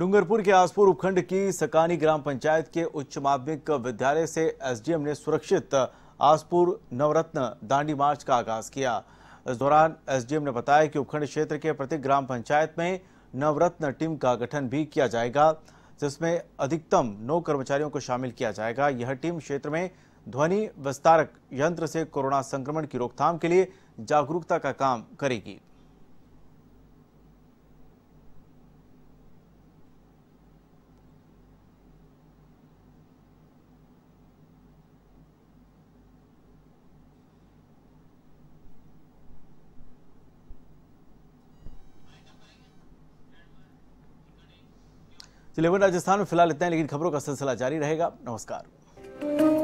डूंगरपुर के आसपुर उपखंड की सकानी ग्राम पंचायत के उच्च माध्यमिक विद्यालय से एसडीएम ने सुरक्षित आसपुर नवरत्न दांडी मार्च का आगाज किया इस दौरान एसडीएम ने बताया कि उपखंड क्षेत्र के प्रत्येक ग्राम पंचायत में नवरत्न टीम का गठन भी किया जाएगा जिसमें अधिकतम नौ कर्मचारियों को शामिल किया जाएगा यह टीम क्षेत्र में ध्वनि विस्तारक यंत्र से कोरोना संक्रमण की रोकथाम के लिए जागरूकता का काम करेगी चलिए राजस्थान में फिलहाल इतना है लेकिन खबरों का सिलसिला जारी रहेगा नमस्कार